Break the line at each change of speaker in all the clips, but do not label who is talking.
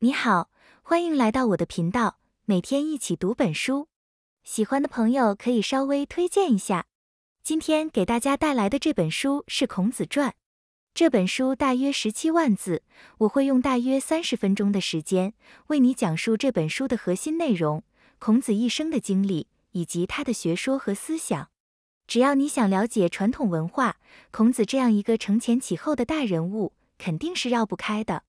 你好，欢迎来到我的频道，每天一起读本书。喜欢的朋友可以稍微推荐一下。今天给大家带来的这本书是《孔子传》，这本书大约十七万字，我会用大约三十分钟的时间为你讲述这本书的核心内容、孔子一生的经历以及他的学说和思想。只要你想了解传统文化，孔子这样一个承前启后的大人物，肯定是绕不开的。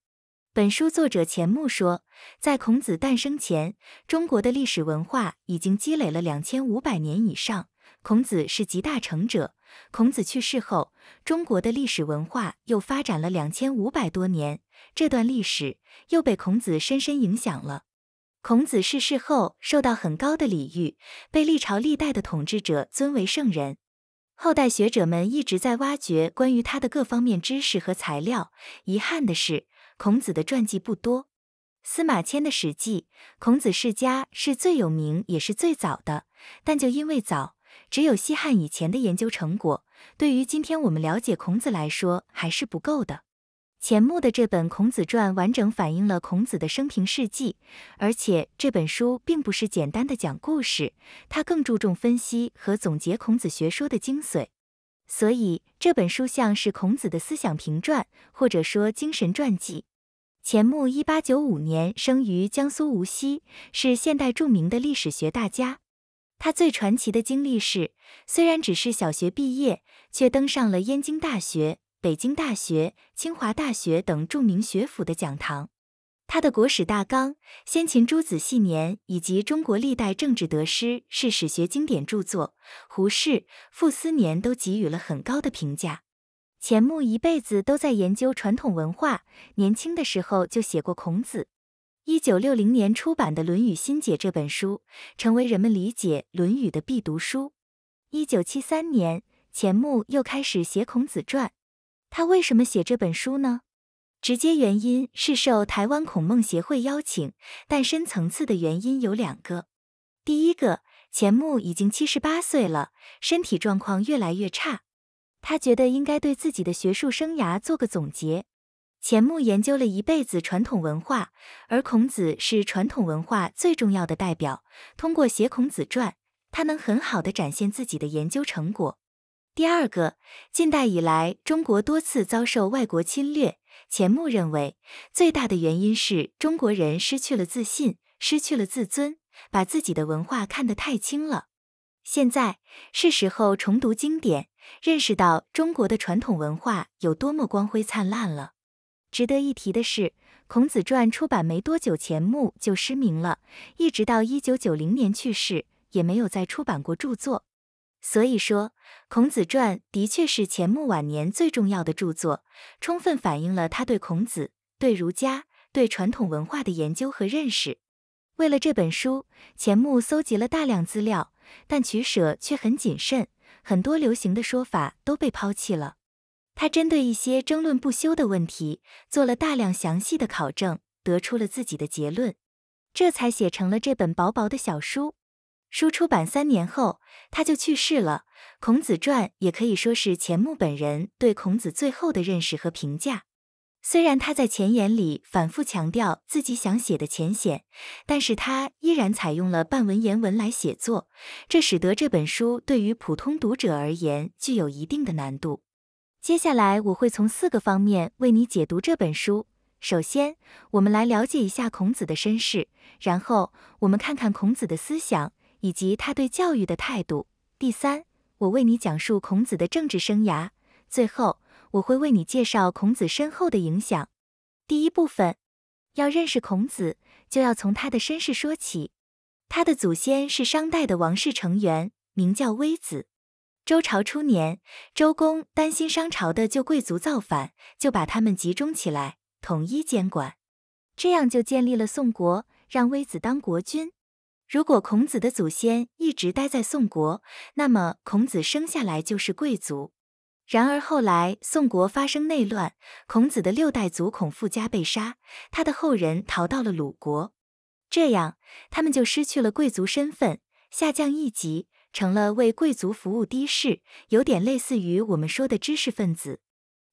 本书作者钱穆说，在孔子诞生前，中国的历史文化已经积累了两千五百年以上。孔子是集大成者。孔子去世后，中国的历史文化又发展了两千五百多年。这段历史又被孔子深深影响了。孔子逝世后，受到很高的礼遇，被历朝历代的统治者尊为圣人。后代学者们一直在挖掘关于他的各方面知识和材料。遗憾的是。孔子的传记不多，司马迁的《史记·孔子世家》是最有名也是最早的。但就因为早，只有西汉以前的研究成果，对于今天我们了解孔子来说还是不够的。钱穆的这本《孔子传》完整反映了孔子的生平事迹，而且这本书并不是简单的讲故事，他更注重分析和总结孔子学说的精髓，所以这本书像是孔子的思想评传，或者说精神传记。钱穆一八九五年生于江苏无锡，是现代著名的历史学大家。他最传奇的经历是，虽然只是小学毕业，却登上了燕京大学、北京大学、清华大学等著名学府的讲堂。他的《国史大纲》《先秦诸子系年》以及《中国历代政治得失》是史学经典著作，胡适、傅斯年都给予了很高的评价。钱穆一辈子都在研究传统文化，年轻的时候就写过《孔子》。一九六零年出版的《论语新解》这本书，成为人们理解《论语》的必读书。一九七三年，钱穆又开始写《孔子传》。他为什么写这本书呢？直接原因是受台湾孔孟协会邀请，但深层次的原因有两个。第一个，钱穆已经七十八岁了，身体状况越来越差。他觉得应该对自己的学术生涯做个总结。钱穆研究了一辈子传统文化，而孔子是传统文化最重要的代表。通过写《孔子传》，他能很好的展现自己的研究成果。第二个，近代以来，中国多次遭受外国侵略。钱穆认为，最大的原因是中国人失去了自信，失去了自尊，把自己的文化看得太轻了。现在是时候重读经典，认识到中国的传统文化有多么光辉灿烂了。值得一提的是，《孔子传》出版没多久，钱穆就失明了，一直到一九九零年去世，也没有再出版过著作。所以说，《孔子传》的确是钱穆晚年最重要的著作，充分反映了他对孔子、对儒家、对传统文化的研究和认识。为了这本书，钱穆搜集了大量资料。但取舍却很谨慎，很多流行的说法都被抛弃了。他针对一些争论不休的问题，做了大量详细的考证，得出了自己的结论，这才写成了这本薄薄的小书。书出版三年后，他就去世了。《孔子传》也可以说是钱穆本人对孔子最后的认识和评价。虽然他在前言里反复强调自己想写的浅显，但是他依然采用了半文言文来写作，这使得这本书对于普通读者而言具有一定的难度。接下来我会从四个方面为你解读这本书。首先，我们来了解一下孔子的身世；然后，我们看看孔子的思想以及他对教育的态度；第三，我为你讲述孔子的政治生涯；最后。我会为你介绍孔子身后的影响。第一部分，要认识孔子，就要从他的身世说起。他的祖先是商代的王室成员，名叫微子。周朝初年，周公担心商朝的旧贵族造反，就把他们集中起来，统一监管。这样就建立了宋国，让微子当国君。如果孔子的祖先一直待在宋国，那么孔子生下来就是贵族。然而后来，宋国发生内乱，孔子的六代祖孔父家被杀，他的后人逃到了鲁国，这样他们就失去了贵族身份，下降一级，成了为贵族服务的士，有点类似于我们说的知识分子。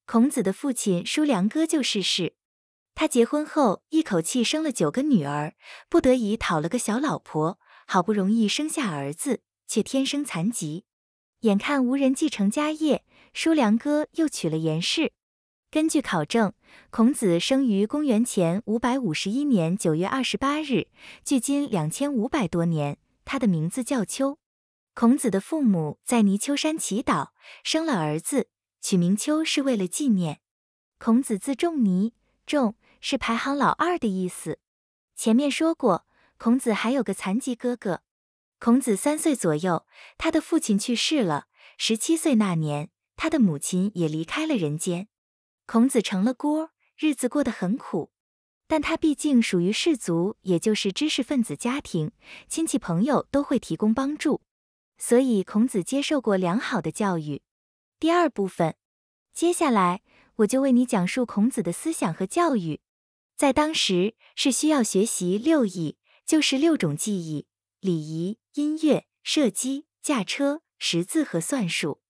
孔子的父亲叔良哥就逝世，他结婚后一口气生了九个女儿，不得已讨了个小老婆，好不容易生下儿子，却天生残疾，眼看无人继承家业。叔良哥又娶了颜氏。根据考证，孔子生于公元前五百五十一年九月二十八日，距今两千五百多年。他的名字叫丘。孔子的父母在泥丘山祈祷，生了儿子，取名丘是为了纪念。孔子字仲尼，仲是排行老二的意思。前面说过，孔子还有个残疾哥哥。孔子三岁左右，他的父亲去世了。十七岁那年。他的母亲也离开了人间，孔子成了孤儿，日子过得很苦。但他毕竟属于士族，也就是知识分子家庭，亲戚朋友都会提供帮助，所以孔子接受过良好的教育。第二部分，接下来我就为你讲述孔子的思想和教育。在当时是需要学习六艺，就是六种技艺：礼仪、音乐、射击、驾车、识字和算术。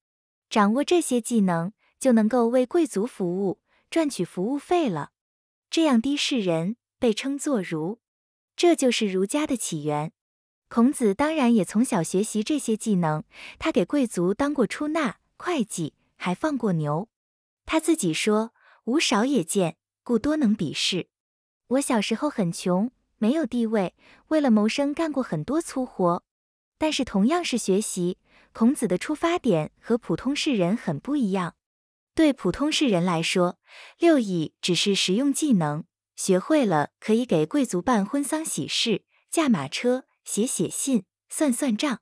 掌握这些技能，就能够为贵族服务，赚取服务费了。这样的士人被称作儒，这就是儒家的起源。孔子当然也从小学习这些技能，他给贵族当过出纳、会计，还放过牛。他自己说：“吾少也见，故多能鄙视。”我小时候很穷，没有地位，为了谋生干过很多粗活，但是同样是学习。孔子的出发点和普通世人很不一样。对普通世人来说，六艺只是实用技能，学会了可以给贵族办婚丧喜事、驾马车、写写信、算算账。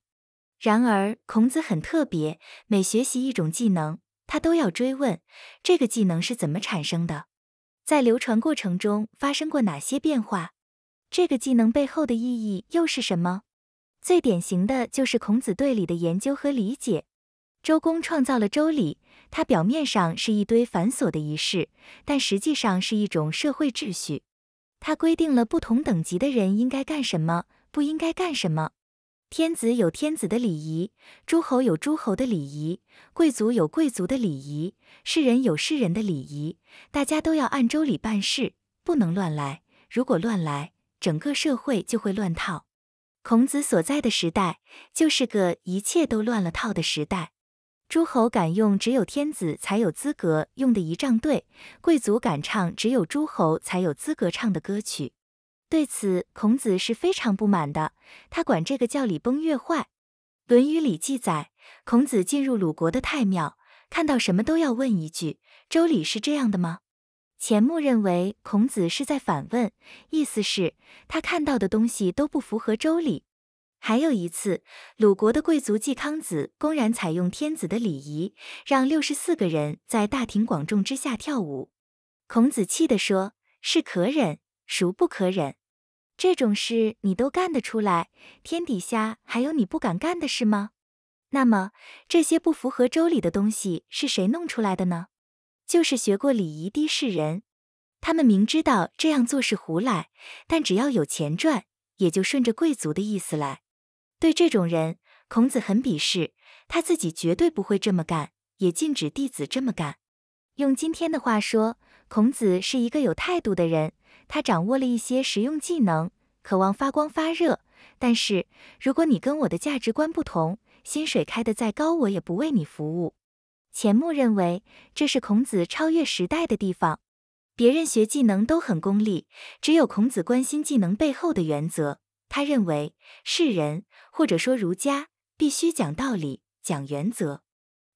然而，孔子很特别，每学习一种技能，他都要追问：这个技能是怎么产生的？在流传过程中发生过哪些变化？这个技能背后的意义又是什么？最典型的就是孔子对礼的研究和理解。周公创造了周礼，它表面上是一堆繁琐的仪式，但实际上是一种社会秩序。它规定了不同等级的人应该干什么，不应该干什么。天子有天子的礼仪，诸侯有诸侯的礼仪，贵族有贵族的礼仪，世人有世人的礼仪。大家都要按周礼办事，不能乱来。如果乱来，整个社会就会乱套。孔子所在的时代，就是个一切都乱了套的时代。诸侯敢用只有天子才有资格用的仪仗队，贵族敢唱只有诸侯才有资格唱的歌曲，对此孔子是非常不满的。他管这个叫礼崩乐坏。《论语》里记载，孔子进入鲁国的太庙，看到什么都要问一句：“周礼是这样的吗？”钱穆认为，孔子是在反问，意思是，他看到的东西都不符合周礼。还有一次，鲁国的贵族季康子公然采用天子的礼仪，让六十四个人在大庭广众之下跳舞。孔子气地说：“是可忍，孰不可忍？这种事你都干得出来，天底下还有你不敢干的事吗？”那么，这些不符合周礼的东西是谁弄出来的呢？就是学过礼仪的士人，他们明知道这样做是胡来，但只要有钱赚，也就顺着贵族的意思来。对这种人，孔子很鄙视，他自己绝对不会这么干，也禁止弟子这么干。用今天的话说，孔子是一个有态度的人，他掌握了一些实用技能，渴望发光发热。但是如果你跟我的价值观不同，薪水开的再高，我也不为你服务。钱穆认为，这是孔子超越时代的地方。别人学技能都很功利，只有孔子关心技能背后的原则。他认为，世人或者说儒家必须讲道理、讲原则，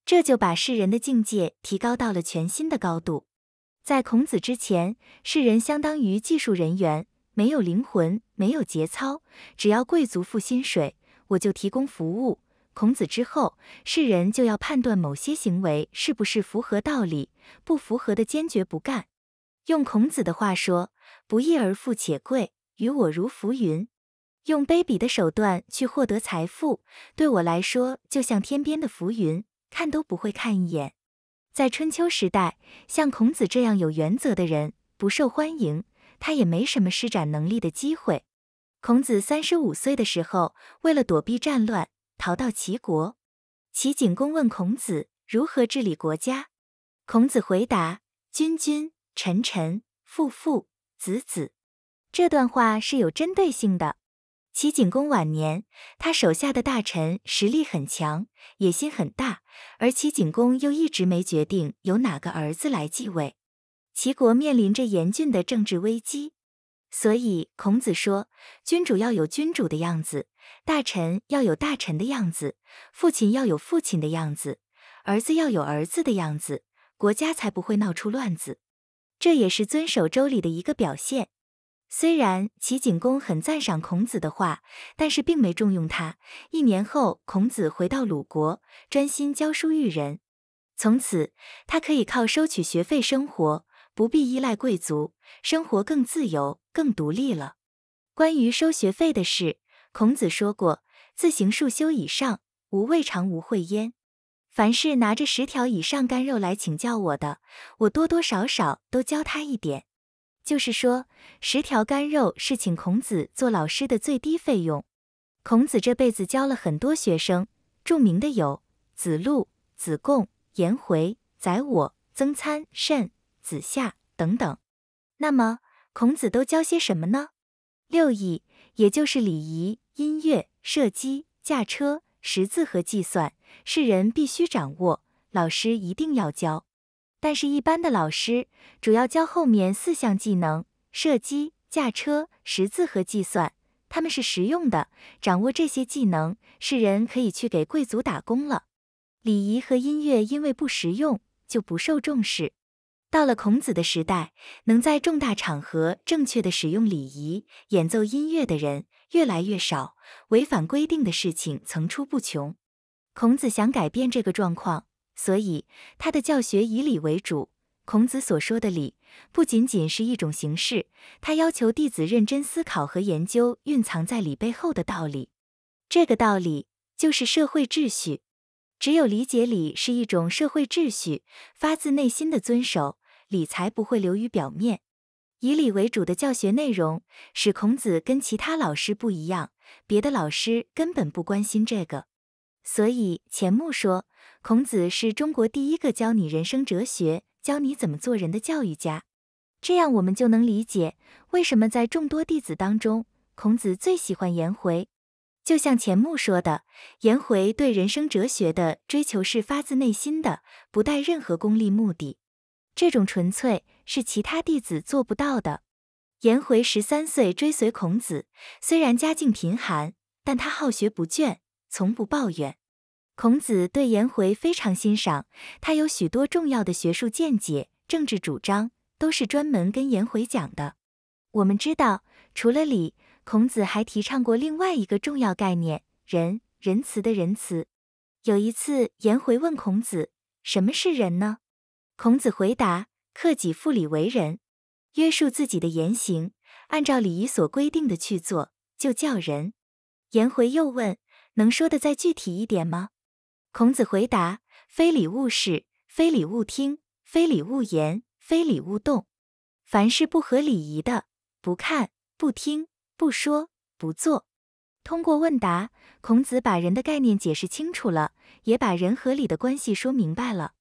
这就把世人的境界提高到了全新的高度。在孔子之前，世人相当于技术人员，没有灵魂，没有节操，只要贵族付薪水，我就提供服务。孔子之后，世人就要判断某些行为是不是符合道理，不符合的坚决不干。用孔子的话说：“不义而富且贵，于我如浮云。”用卑鄙的手段去获得财富，对我来说就像天边的浮云，看都不会看一眼。在春秋时代，像孔子这样有原则的人不受欢迎，他也没什么施展能力的机会。孔子三十五岁的时候，为了躲避战乱。逃到齐国，齐景公问孔子如何治理国家，孔子回答：君君，臣臣，父父子子。这段话是有针对性的。齐景公晚年，他手下的大臣实力很强，野心很大，而齐景公又一直没决定由哪个儿子来继位，齐国面临着严峻的政治危机。所以，孔子说，君主要有君主的样子，大臣要有大臣的样子，父亲要有父亲的样子，儿子要有儿子的样子，国家才不会闹出乱子。这也是遵守周礼的一个表现。虽然齐景公很赞赏孔子的话，但是并没重用他。一年后，孔子回到鲁国，专心教书育人。从此，他可以靠收取学费生活。不必依赖贵族，生活更自由、更独立了。关于收学费的事，孔子说过：“自行束修以上，无未尝无诲焉。”凡是拿着十条以上干肉来请教我的，我多多少少都教他一点。就是说，十条干肉是请孔子做老师的最低费用。孔子这辈子教了很多学生，著名的有子路、子贡、颜回、宰我、曾参、慎。子夏等等，那么孔子都教些什么呢？六艺，也就是礼仪、音乐、射击、驾车、识字和计算，是人必须掌握，老师一定要教。但是，一般的老师主要教后面四项技能：射击、驾车、识字和计算。他们是实用的，掌握这些技能世人可以去给贵族打工了。礼仪和音乐因为不实用，就不受重视。到了孔子的时代，能在重大场合正确的使用礼仪、演奏音乐的人越来越少，违反规定的事情层出不穷。孔子想改变这个状况，所以他的教学以礼为主。孔子所说的礼，不仅仅是一种形式，他要求弟子认真思考和研究蕴藏在礼背后的道理。这个道理就是社会秩序。只有理解礼是一种社会秩序，发自内心的遵守。理才不会流于表面，以理为主的教学内容使孔子跟其他老师不一样，别的老师根本不关心这个。所以钱穆说，孔子是中国第一个教你人生哲学、教你怎么做人的教育家。这样我们就能理解为什么在众多弟子当中，孔子最喜欢颜回。就像钱穆说的，颜回对人生哲学的追求是发自内心的，不带任何功利目的。这种纯粹是其他弟子做不到的。颜回十三岁追随孔子，虽然家境贫寒，但他好学不倦，从不抱怨。孔子对颜回非常欣赏，他有许多重要的学术见解、政治主张，都是专门跟颜回讲的。我们知道，除了礼，孔子还提倡过另外一个重要概念——仁，仁慈的仁慈。有一次，颜回问孔子：“什么是仁呢？”孔子回答：“克己复礼为仁，约束自己的言行，按照礼仪所规定的去做，就叫仁。”颜回又问：“能说的再具体一点吗？”孔子回答：“非礼勿视，非礼勿听，非礼勿言，非礼勿动。凡是不合礼仪的，不看，不听，不说，不做。”通过问答，孔子把人的概念解释清楚了，也把人和礼的关系说明白了。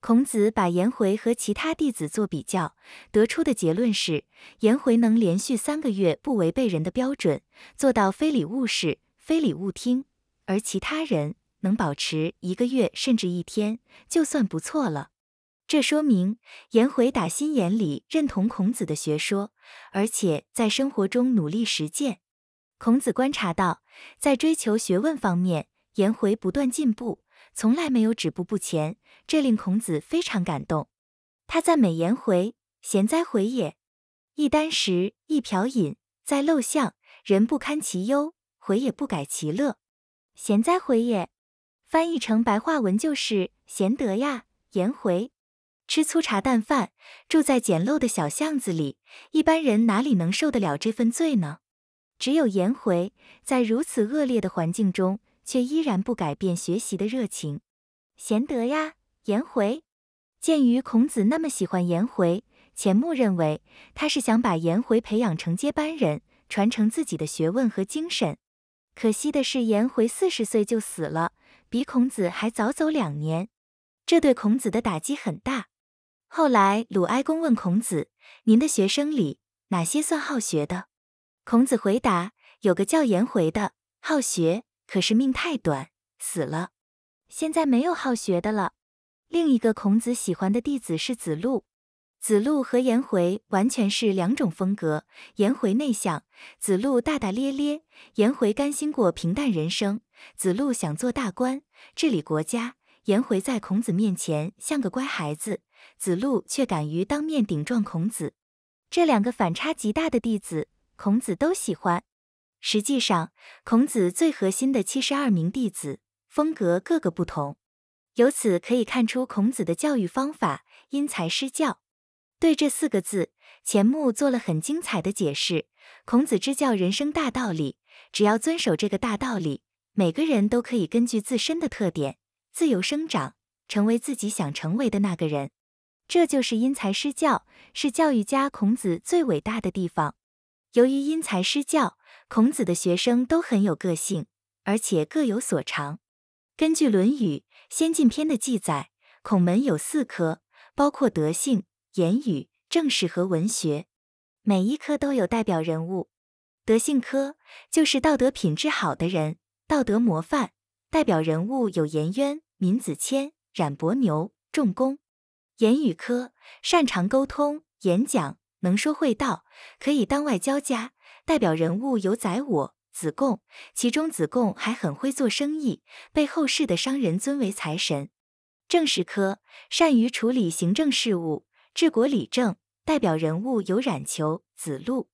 孔子把颜回和其他弟子做比较，得出的结论是：颜回能连续三个月不违背人的标准，做到非礼勿视、非礼勿听，而其他人能保持一个月甚至一天，就算不错了。这说明颜回打心眼里认同孔子的学说，而且在生活中努力实践。孔子观察到，在追求学问方面，颜回不断进步。从来没有止步不前，这令孔子非常感动。他赞美颜回：“贤哉，回也！一箪食，一瓢饮，在陋巷，人不堪其忧，回也不改其乐。贤哉，回也！”翻译成白话文就是：“贤德呀，颜回，吃粗茶淡饭，住在简陋的小巷子里，一般人哪里能受得了这份罪呢？只有颜回，在如此恶劣的环境中。”却依然不改变学习的热情，贤德呀，颜回。鉴于孔子那么喜欢颜回，钱穆认为他是想把颜回培养成接班人，传承自己的学问和精神。可惜的是，颜回四十岁就死了，比孔子还早走两年，这对孔子的打击很大。后来鲁哀公问孔子：“您的学生里哪些算好学的？”孔子回答：“有个叫颜回的好学。”可是命太短，死了。现在没有好学的了。另一个孔子喜欢的弟子是子路。子路和颜回完全是两种风格。颜回内向，子路大大咧咧。颜回甘心过平淡人生，子路想做大官，治理国家。颜回在孔子面前像个乖孩子，子路却敢于当面顶撞孔子。这两个反差极大的弟子，孔子都喜欢。实际上，孔子最核心的七十二名弟子风格各个不同，由此可以看出孔子的教育方法因材施教。对这四个字，钱穆做了很精彩的解释。孔子之教人生大道理，只要遵守这个大道理，每个人都可以根据自身的特点自由生长，成为自己想成为的那个人。这就是因材施教，是教育家孔子最伟大的地方。由于因材施教。孔子的学生都很有个性，而且各有所长。根据《论语先进篇》的记载，孔门有四科，包括德性、言语、正事和文学。每一科都有代表人物。德性科就是道德品质好的人，道德模范。代表人物有颜渊、闵子骞、冉伯牛、仲弓。言语科擅长沟通、演讲，能说会道，可以当外交家。代表人物有宰我、子贡，其中子贡还很会做生意，被后世的商人尊为财神。政史科善于处理行政事务、治国理政，代表人物有冉求、子路。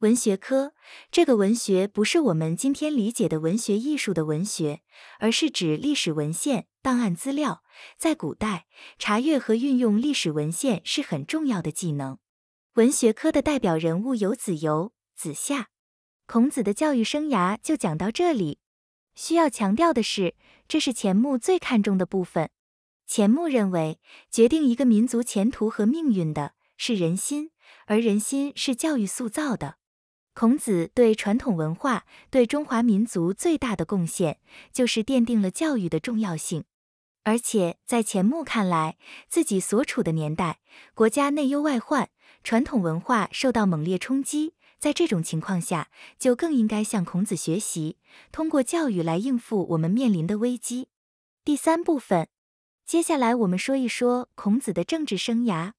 文学科这个文学不是我们今天理解的文学艺术的文学，而是指历史文献、档案资料。在古代，查阅和运用历史文献是很重要的技能。文学科的代表人物有子游。子夏，孔子的教育生涯就讲到这里。需要强调的是，这是钱穆最看重的部分。钱穆认为，决定一个民族前途和命运的是人心，而人心是教育塑造的。孔子对传统文化、对中华民族最大的贡献，就是奠定了教育的重要性。而且，在钱穆看来，自己所处的年代，国家内忧外患，传统文化受到猛烈冲击。在这种情况下，就更应该向孔子学习，通过教育来应付我们面临的危机。第三部分，接下来我们说一说孔子的政治生涯。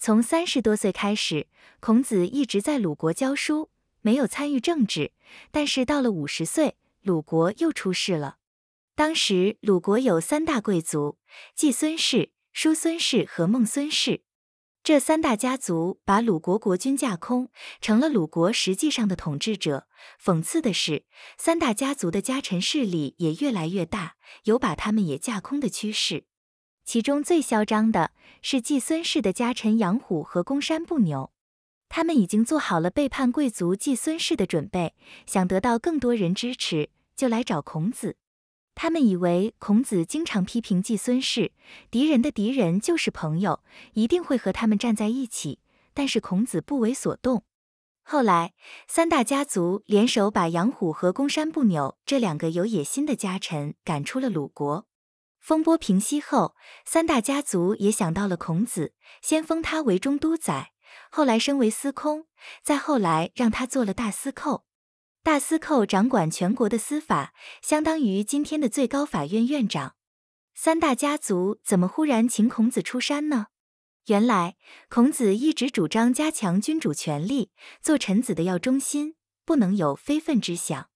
从三十多岁开始，孔子一直在鲁国教书，没有参与政治。但是到了五十岁，鲁国又出事了。当时鲁国有三大贵族：季孙氏、叔孙氏和孟孙氏。这三大家族把鲁国国君架空，成了鲁国实际上的统治者。讽刺的是，三大家族的家臣势力也越来越大，有把他们也架空的趋势。其中最嚣张的是季孙氏的家臣杨虎和公山不牛，他们已经做好了背叛贵族季孙氏的准备，想得到更多人支持，就来找孔子。他们以为孔子经常批评季孙氏，敌人的敌人就是朋友，一定会和他们站在一起。但是孔子不为所动。后来，三大家族联手把杨虎和公山不扭这两个有野心的家臣赶出了鲁国。风波平息后，三大家族也想到了孔子，先封他为中都宰，后来升为司空，再后来让他做了大司寇。大司寇掌管全国的司法，相当于今天的最高法院院长。三大家族怎么忽然请孔子出山呢？原来孔子一直主张加强君主权力，做臣子的要忠心，不能有非分之想。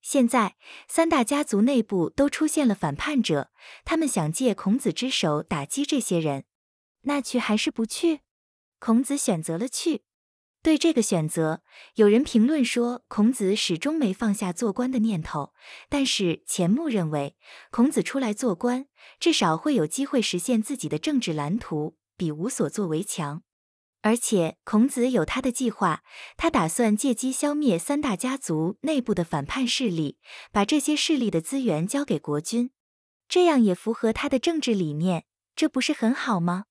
现在三大家族内部都出现了反叛者，他们想借孔子之手打击这些人。那去还是不去？孔子选择了去。对这个选择，有人评论说孔子始终没放下做官的念头。但是钱穆认为，孔子出来做官，至少会有机会实现自己的政治蓝图，比无所作为强。而且孔子有他的计划，他打算借机消灭三大家族内部的反叛势力，把这些势力的资源交给国君，这样也符合他的政治理念，这不是很好吗？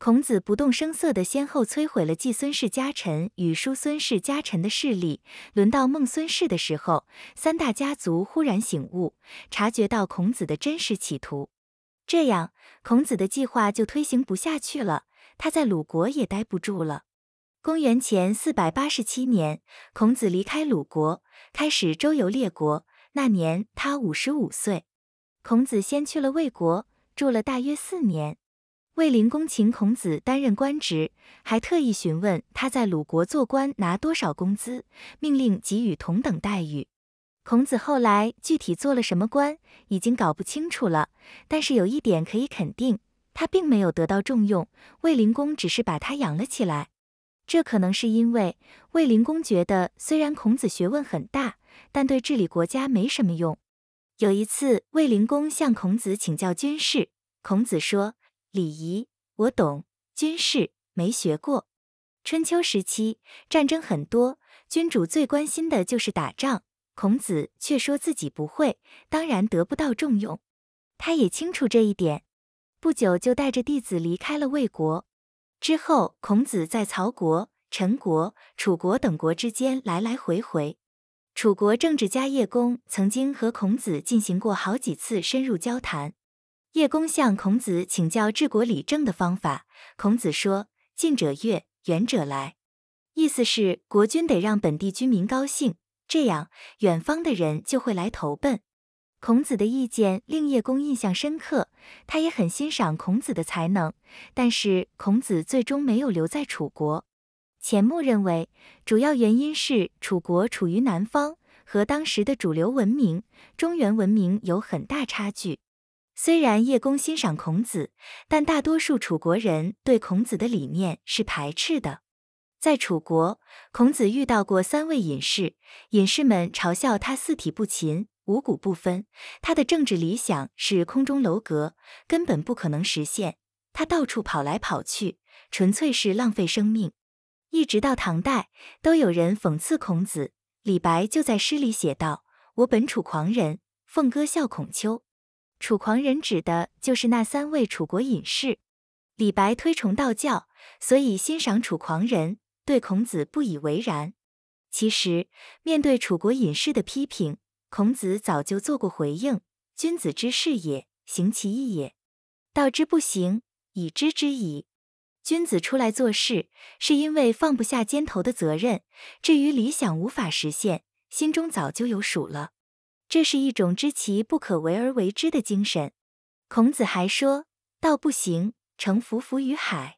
孔子不动声色地先后摧毁了季孙氏家臣与叔孙氏家臣的势力。轮到孟孙氏的时候，三大家族忽然醒悟，察觉到孔子的真实企图，这样孔子的计划就推行不下去了。他在鲁国也待不住了。公元前四百八十七年，孔子离开鲁国，开始周游列国。那年他五十五岁。孔子先去了卫国，住了大约四年。卫灵公请孔子担任官职，还特意询问他在鲁国做官拿多少工资，命令给予同等待遇。孔子后来具体做了什么官，已经搞不清楚了。但是有一点可以肯定，他并没有得到重用。卫灵公只是把他养了起来。这可能是因为卫灵公觉得，虽然孔子学问很大，但对治理国家没什么用。有一次，卫灵公向孔子请教军事，孔子说。礼仪我懂，军事没学过。春秋时期战争很多，君主最关心的就是打仗。孔子却说自己不会，当然得不到重用。他也清楚这一点，不久就带着弟子离开了魏国。之后，孔子在曹国、陈国、楚国等国之间来来回回。楚国政治家叶公曾经和孔子进行过好几次深入交谈。叶公向孔子请教治国理政的方法，孔子说：“近者悦，远者来。”意思是国君得让本地居民高兴，这样远方的人就会来投奔。孔子的意见令叶公印象深刻，他也很欣赏孔子的才能。但是孔子最终没有留在楚国。钱穆认为，主要原因是楚国处于南方，和当时的主流文明中原文明有很大差距。虽然叶公欣赏孔子，但大多数楚国人对孔子的理念是排斥的。在楚国，孔子遇到过三位隐士，隐士们嘲笑他四体不勤，五谷不分。他的政治理想是空中楼阁，根本不可能实现。他到处跑来跑去，纯粹是浪费生命。一直到唐代，都有人讽刺孔子。李白就在诗里写道：“我本楚狂人，凤歌笑孔丘。”楚狂人指的就是那三位楚国隐士。李白推崇道教，所以欣赏楚狂人，对孔子不以为然。其实，面对楚国隐士的批评，孔子早就做过回应：“君子之事也，行其义也。道之不行，以知之矣。”君子出来做事，是因为放不下肩头的责任；至于理想无法实现，心中早就有数了。这是一种知其不可为而为之的精神。孔子还说：“道不行，乘浮浮于海。”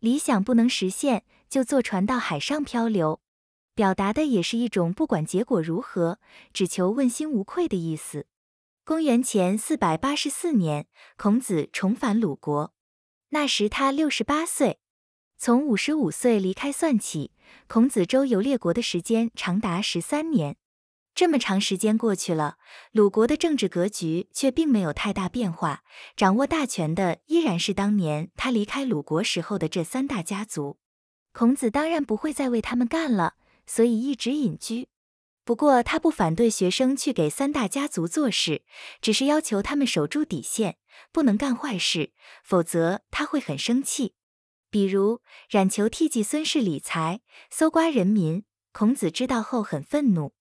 理想不能实现，就坐船到海上漂流，表达的也是一种不管结果如何，只求问心无愧的意思。公元前四百八十四年，孔子重返鲁国，那时他六十八岁。从五十五岁离开算起，孔子周游列国的时间长达十三年。这么长时间过去了，鲁国的政治格局却并没有太大变化，掌握大权的依然是当年他离开鲁国时候的这三大家族。孔子当然不会再为他们干了，所以一直隐居。不过他不反对学生去给三大家族做事，只是要求他们守住底线，不能干坏事，否则他会很生气。比如冉求替季孙氏理财，搜刮人民，孔子知道后很愤怒。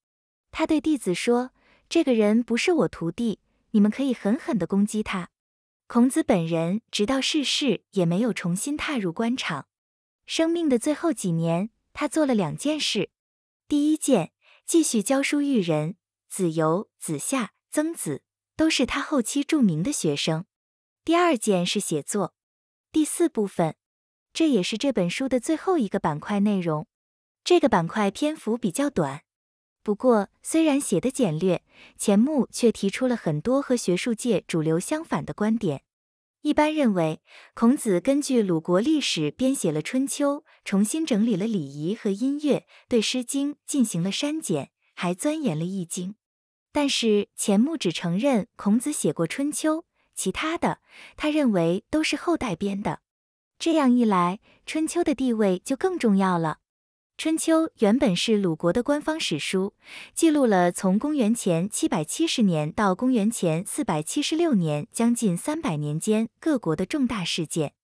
他对弟子说：“这个人不是我徒弟，你们可以狠狠的攻击他。”孔子本人直到逝世也没有重新踏入官场。生命的最后几年，他做了两件事：第一件，继续教书育人，子游、子夏、曾子都是他后期著名的学生；第二件是写作。第四部分，这也是这本书的最后一个板块内容。这个板块篇幅比较短。不过，虽然写的简略，钱穆却提出了很多和学术界主流相反的观点。一般认为，孔子根据鲁国历史编写了《春秋》，重新整理了礼仪和音乐，对《诗经》进行了删减，还钻研了《易经》。但是钱穆只承认孔子写过《春秋》，其他的他认为都是后代编的。这样一来，《春秋》的地位就更重要了。春秋原本是鲁国的官方史书，记录了从公元前七百七十年到公元前四百七十六年将近三百年间各国的重大事件。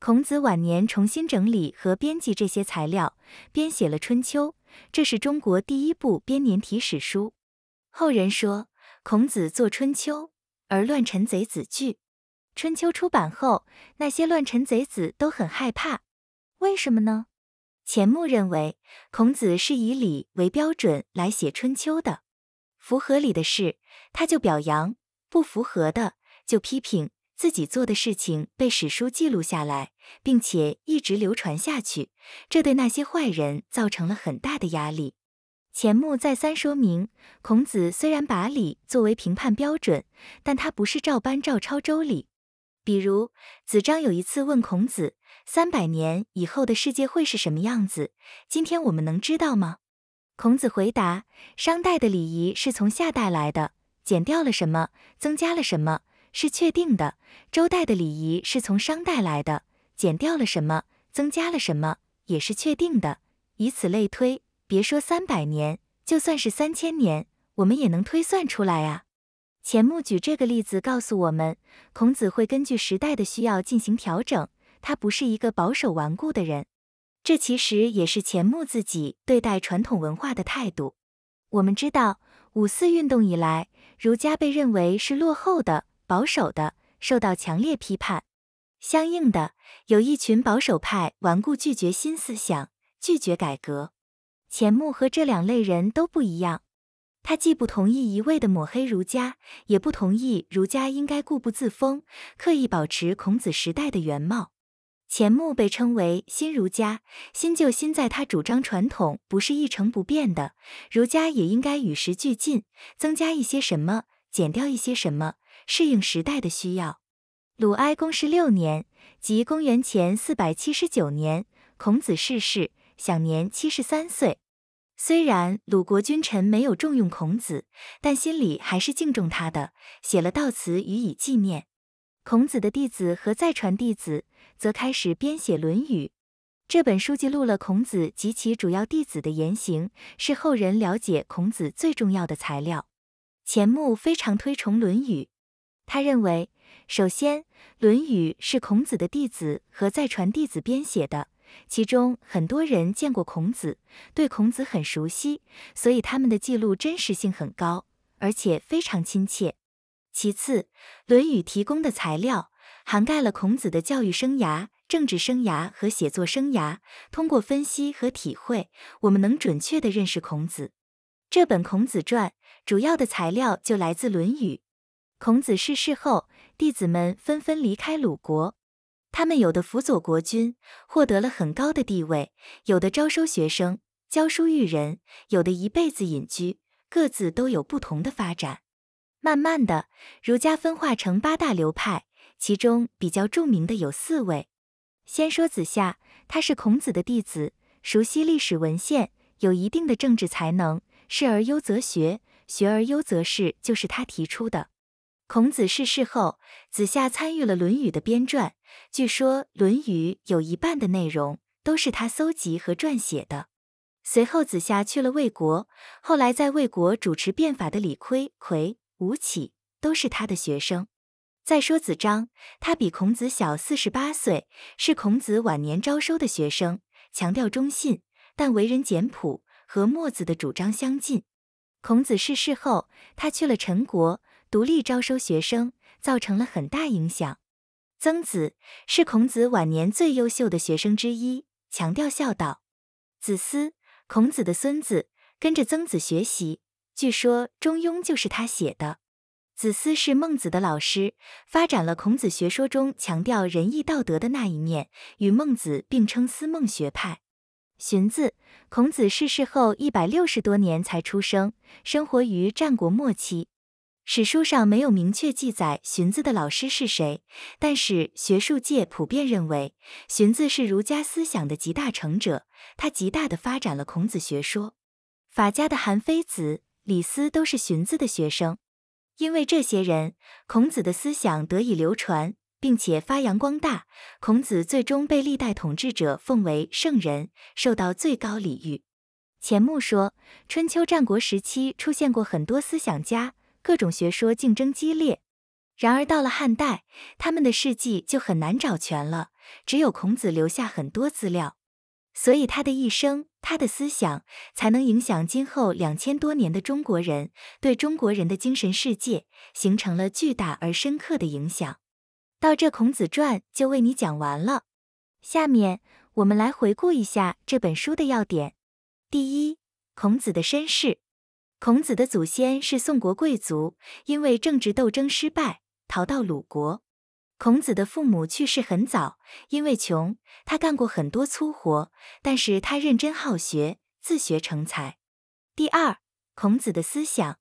孔子晚年重新整理和编辑这些材料，编写了《春秋》，这是中国第一部编年体史书。后人说，孔子作《春秋》，而乱臣贼子惧。《春秋》出版后，那些乱臣贼子都很害怕，为什么呢？钱穆认为，孔子是以礼为标准来写春秋的，符合礼的事，他就表扬；不符合的，就批评。自己做的事情被史书记录下来，并且一直流传下去，这对那些坏人造成了很大的压力。钱穆再三说明，孔子虽然把礼作为评判标准，但他不是照搬照抄周礼。比如，子张有一次问孔子：“三百年以后的世界会是什么样子？今天我们能知道吗？”孔子回答：“商代的礼仪是从夏代来的，减掉了什么，增加了什么，是确定的；周代的礼仪是从商代来的，减掉了什么，增加了什么，也是确定的。以此类推，别说三百年，就算是三千年，我们也能推算出来啊。”钱穆举这个例子告诉我们，孔子会根据时代的需要进行调整，他不是一个保守顽固的人。这其实也是钱穆自己对待传统文化的态度。我们知道，五四运动以来，儒家被认为是落后的、保守的，受到强烈批判。相应的，有一群保守派顽固拒绝新思想，拒绝改革。钱穆和这两类人都不一样。他既不同意一味的抹黑儒家，也不同意儒家应该固步自封，刻意保持孔子时代的原貌。钱穆被称为新儒家，新就新在他主张传统不是一成不变的，儒家也应该与时俱进，增加一些什么，减掉一些什么，适应时代的需要。鲁哀公十六年，即公元前四百七十九年，孔子逝世，享年七十三岁。虽然鲁国君臣没有重用孔子，但心里还是敬重他的，写了悼词予以纪念。孔子的弟子和再传弟子则开始编写《论语》。这本书记录了孔子及其主要弟子的言行，是后人了解孔子最重要的材料。钱穆非常推崇《论语》，他认为，首先，《论语》是孔子的弟子和再传弟子编写的。其中很多人见过孔子，对孔子很熟悉，所以他们的记录真实性很高，而且非常亲切。其次，《论语》提供的材料涵盖了孔子的教育生涯、政治生涯和写作生涯。通过分析和体会，我们能准确地认识孔子。这本《孔子传》主要的材料就来自《论语》。孔子逝世后，弟子们纷纷离开鲁国。他们有的辅佐国君，获得了很高的地位；有的招收学生，教书育人；有的一辈子隐居，各自都有不同的发展。慢慢的，儒家分化成八大流派，其中比较著名的有四位。先说子夏，他是孔子的弟子，熟悉历史文献，有一定的政治才能。仕而优则学，学而优则仕，就是他提出的。孔子逝世后，子夏参与了《论语》的编撰，据说《论语》有一半的内容都是他搜集和撰写的。随后，子夏去了魏国，后来在魏国主持变法的李悝、葵、吴起都是他的学生。再说子张，他比孔子小四十八岁，是孔子晚年招收的学生，强调忠信，但为人简朴，和墨子的主张相近。孔子逝世后，他去了陈国。独立招收学生，造成了很大影响。曾子是孔子晚年最优秀的学生之一，强调孝道。子思，孔子的孙子，跟着曾子学习，据说《中庸》就是他写的。子思是孟子的老师，发展了孔子学说中强调仁义道德的那一面，与孟子并称思孟学派。荀子，孔子逝世后一百六十多年才出生，生活于战国末期。史书上没有明确记载荀子的老师是谁，但是学术界普遍认为荀子是儒家思想的集大成者，他极大地发展了孔子学说。法家的韩非子、李斯都是荀子的学生，因为这些人，孔子的思想得以流传，并且发扬光大。孔子最终被历代统治者奉为圣人，受到最高礼遇。钱穆说，春秋战国时期出现过很多思想家。各种学说竞争激烈，然而到了汉代，他们的事迹就很难找全了，只有孔子留下很多资料，所以他的一生，他的思想，才能影响今后两千多年的中国人，对中国人的精神世界，形成了巨大而深刻的影响。到这，《孔子传》就为你讲完了。下面我们来回顾一下这本书的要点。第一，孔子的身世。孔子的祖先是宋国贵族，因为政治斗争失败，逃到鲁国。孔子的父母去世很早，因为穷，他干过很多粗活，但是他认真好学，自学成才。第二，孔子的思想，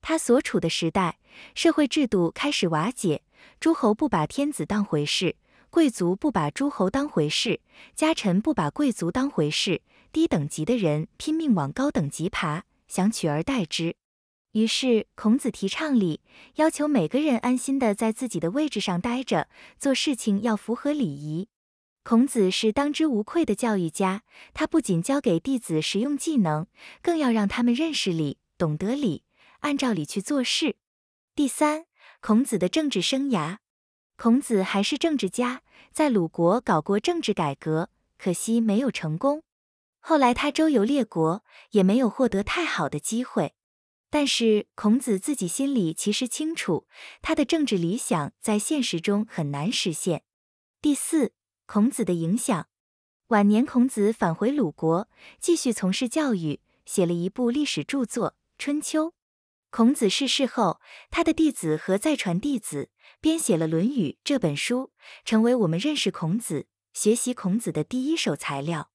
他所处的时代，社会制度开始瓦解，诸侯不把天子当回事，贵族不把诸侯当回事，家臣不把贵族当回事，低等级的人拼命往高等级爬。想取而代之，于是孔子提倡礼，要求每个人安心的在自己的位置上待着，做事情要符合礼仪。孔子是当之无愧的教育家，他不仅教给弟子实用技能，更要让他们认识礼，懂得礼，按照礼去做事。第三，孔子的政治生涯，孔子还是政治家，在鲁国搞过政治改革，可惜没有成功。后来他周游列国，也没有获得太好的机会。但是孔子自己心里其实清楚，他的政治理想在现实中很难实现。第四，孔子的影响。晚年孔子返回鲁国，继续从事教育，写了一部历史著作《春秋》。孔子逝世后，他的弟子和再传弟子编写了《论语》这本书，成为我们认识孔子、学习孔子的第一手材料。